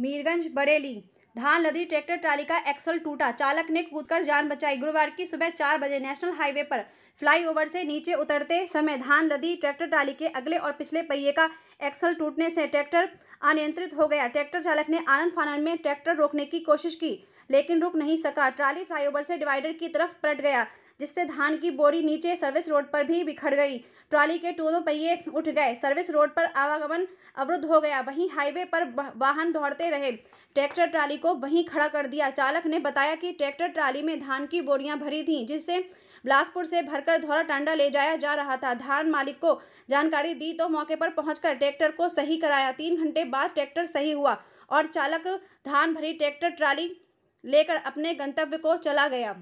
मीरगंज बरेली धान लदी tractor trolley का एक्सल टूटा चालक ने कूदकर जान बचाई गुरुवार की सुबह चार बजे नेशनल हाईवे पर फ्लाईओवर से नीचे उतरते समय धान लदी ट्रैक्टर ट्राली के अगले और पिछले पहिए का एक्सल टूटने से ट्रैक्टर अनियंत्रित हो गया ट्रैक्टर चालक ने आनंद फानन में ट्रैक्टर रोकने की कोशिश की लेकिन रुक नहीं सका ट्राली फ्लाईओवर से डिवाइडर की तरफ पलट गया जिससे धान की बोरी नीचे सर्विस रोड पर भी बिखर गई ट्रॉली के दोनों पहिए उठ गए सर्विस रोड पर आवागमन अवरुद्ध हो गया वहीं हाईवे पर वाहन दौड़ते रहे ट्रैक्टर ट्राली को वहीं खड़ा कर दिया चालक ने बताया कि ट्रैक्टर ट्राली में धान की बोरियां भरी थीं जिससे बिलासपुर से भर कर धौरा टांडा ले जाया जा रहा था धान मालिक को जानकारी दी तो मौके पर पहुंचकर ट्रैक्टर को सही कराया तीन घंटे बाद ट्रैक्टर सही हुआ और चालक धान भरी ट्रैक्टर ट्राली लेकर अपने गंतव्य को चला गया